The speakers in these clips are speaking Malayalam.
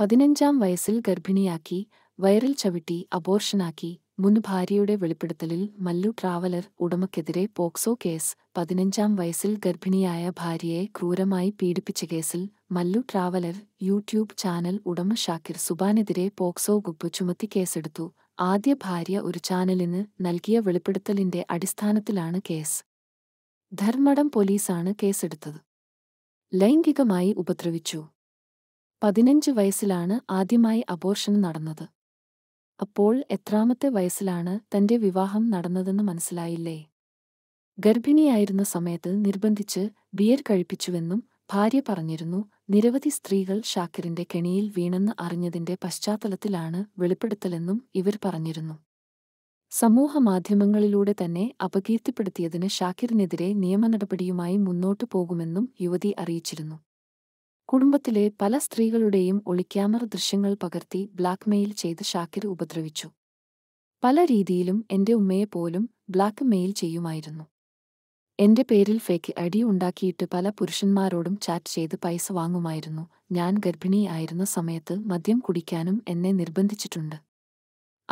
പതിനഞ്ചാം വയസ്സിൽ ഗർഭിണിയാക്കി വയറിൽ ചവിട്ടി അബോർഷനാക്കി മുൻ ഭാര്യയുടെ വെളിപ്പെടുത്തലിൽ മല്ലു ട്രാവലർ ഉടമയ്ക്കെതിരെ പോക്സോ കേസ് പതിനഞ്ചാം വയസ്സിൽ ഗർഭിണിയായ ഭാര്യയെ ക്രൂരമായി പീഡിപ്പിച്ച കേസിൽ മല്ലു ട്രാവലർ യൂട്യൂബ് ചാനൽ ഉടമ ഷാക്കിർ സുബാനെതിരെ പോക്സോ ഗുപ്പ് ചുമത്തി കേസെടുത്തു ആദ്യ ഭാര്യ ഒരു ചാനലിന് നൽകിയ വെളിപ്പെടുത്തലിന്റെ അടിസ്ഥാനത്തിലാണ് കേസ് ധർമ്മടം പോലീസാണ് കേസെടുത്തത് ലൈംഗികമായി ഉപദ്രവിച്ചു പതിനഞ്ച് വയസ്സിലാണ് ആദ്യമായി അബോർഷൻ നടന്നത് അപ്പോൾ എത്രാമത്തെ വയസ്സിലാണ് തന്റെ വിവാഹം നടന്നതെന്ന് മനസ്സിലായില്ലേ ഗർഭിണിയായിരുന്ന സമയത്ത് നിർബന്ധിച്ച് ബിയർ കഴിപ്പിച്ചുവെന്നും ഭാര്യ പറഞ്ഞിരുന്നു നിരവധി സ്ത്രീകൾ ഷാക്കിറിന്റെ കെണിയിൽ വീണെന്ന് അറിഞ്ഞതിന്റെ പശ്ചാത്തലത്തിലാണ് വെളിപ്പെടുത്തലെന്നും ഇവർ പറഞ്ഞിരുന്നു സമൂഹ മാധ്യമങ്ങളിലൂടെ തന്നെ അപകീർത്തിപ്പെടുത്തിയതിന് ഷാക്കിറിനെതിരെ നിയമനടപടിയുമായി മുന്നോട്ടു പോകുമെന്നും യുവതി അറിയിച്ചിരുന്നു കുടുംബത്തിലെ പല സ്ത്രീകളുടെയും ഒളിക്യാമറ ദൃശ്യങ്ങൾ പകർത്തി ബ്ലാക്ക്മെയിൽ ചെയ്ത് ഷാക്കിർ ഉപദ്രവിച്ചു പല രീതിയിലും എന്റെ ഉമ്മയെ പോലും ബ്ലാക്ക് മെയിൽ ചെയ്യുമായിരുന്നു എന്റെ പേരിൽ ഫേക്ക് അടി ഉണ്ടാക്കിയിട്ട് പല പുരുഷന്മാരോടും ചാറ്റ് ചെയ്ത് പൈസ വാങ്ങുമായിരുന്നു ഞാൻ ഗർഭിണിയായിരുന്ന സമയത്ത് മദ്യം കുടിക്കാനും എന്നെ നിർബന്ധിച്ചിട്ടുണ്ട്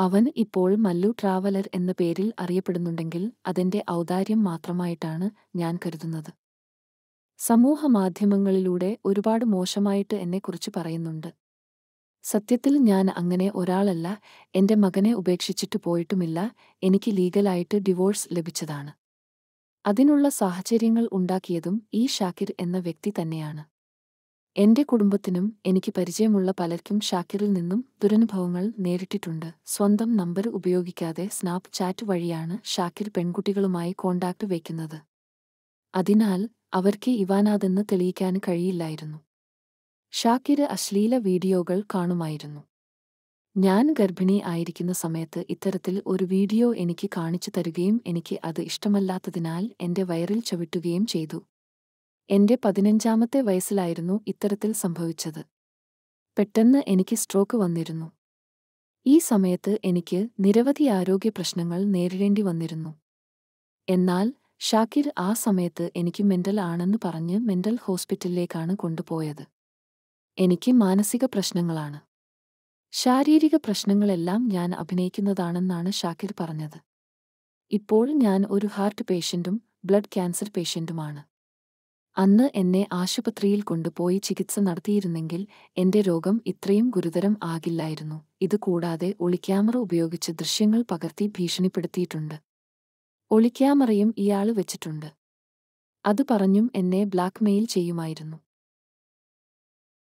അവൻ ഇപ്പോൾ മല്ലു ട്രാവലർ എന്ന പേരിൽ അറിയപ്പെടുന്നുണ്ടെങ്കിൽ അതെന്റെ ഔദാര്യം മാത്രമായിട്ടാണ് ഞാൻ കരുതുന്നത് സമൂഹ മാധ്യമങ്ങളിലൂടെ ഒരുപാട് മോശമായിട്ട് എന്നെക്കുറിച്ച് പറയുന്നുണ്ട് സത്യത്തിൽ ഞാൻ അങ്ങനെ ഒരാളല്ല എന്റെ മകനെ ഉപേക്ഷിച്ചിട്ട് പോയിട്ടുമില്ല എനിക്ക് ലീഗലായിട്ട് ഡിവോഴ്സ് ലഭിച്ചതാണ് അതിനുള്ള സാഹചര്യങ്ങൾ ഉണ്ടാക്കിയതും ഈ ഷാക്കിർ എന്ന വ്യക്തി തന്നെയാണ് എന്റെ കുടുംബത്തിനും എനിക്ക് പരിചയമുള്ള പലർക്കും ഷാക്കിറിൽ നിന്നും ദുരനുഭവങ്ങൾ നേരിട്ടിട്ടുണ്ട് സ്വന്തം നമ്പർ ഉപയോഗിക്കാതെ സ്നാപ് ചാറ്റ് വഴിയാണ് ഷാക്കിർ പെൺകുട്ടികളുമായി കോണ്ടാക്ട് വയ്ക്കുന്നത് അതിനാൽ അവർക്ക് ഇവാനാതെന്ന് തെളിയിക്കാൻ കഴിയില്ലായിരുന്നു ഷാക്കിര് അശ്ലീല വീഡിയോകൾ കാണുമായിരുന്നു ഞാൻ ഗർഭിണി ആയിരിക്കുന്ന സമയത്ത് ഇത്തരത്തിൽ ഒരു വീഡിയോ എനിക്ക് കാണിച്ചു തരുകയും എനിക്ക് അത് ഇഷ്ടമല്ലാത്തതിനാൽ എന്റെ വയറിൽ ചവിട്ടുകയും ചെയ്തു എന്റെ പതിനഞ്ചാമത്തെ വയസ്സിലായിരുന്നു ഇത്തരത്തിൽ സംഭവിച്ചത് പെട്ടെന്ന് എനിക്ക് സ്ട്രോക്ക് വന്നിരുന്നു ഈ സമയത്ത് എനിക്ക് നിരവധി ആരോഗ്യ പ്രശ്നങ്ങൾ നേരിടേണ്ടി വന്നിരുന്നു എന്നാൽ ഷാക്കിർ ആ സമയത്ത് എനിക്ക് മെന്റൽ ആണെന്ന് പറഞ്ഞ് മെന്റൽ ഹോസ്പിറ്റലിലേക്കാണ് കൊണ്ടുപോയത് എനിക്ക് മാനസിക പ്രശ്നങ്ങളാണ് ശാരീരിക പ്രശ്നങ്ങളെല്ലാം ഞാൻ അഭിനയിക്കുന്നതാണെന്നാണ് ഷാക്കിർ പറഞ്ഞത് ഇപ്പോൾ ഞാൻ ഒരു ഹാർട്ട് പേഷ്യൻറ്റും ബ്ലഡ് ക്യാൻസർ പേഷ്യൻറ്റുമാണ് അന്ന് എന്നെ ആശുപത്രിയിൽ കൊണ്ടുപോയി ചികിത്സ നടത്തിയിരുന്നെങ്കിൽ എന്റെ രോഗം ഇത്രയും ഗുരുതരം ആകില്ലായിരുന്നു ഇതുകൂടാതെ ഒളിക്യാമറ ഉപയോഗിച്ച് ദൃശ്യങ്ങൾ പകർത്തി ഭീഷണിപ്പെടുത്തിയിട്ടുണ്ട് ഒളിക്യാമറയും ഇയാള് വെച്ചിട്ടുണ്ട് അത് പറഞ്ഞും എന്നെ ബ്ലാക്ക്മെയിൽ ചെയ്യുമായിരുന്നു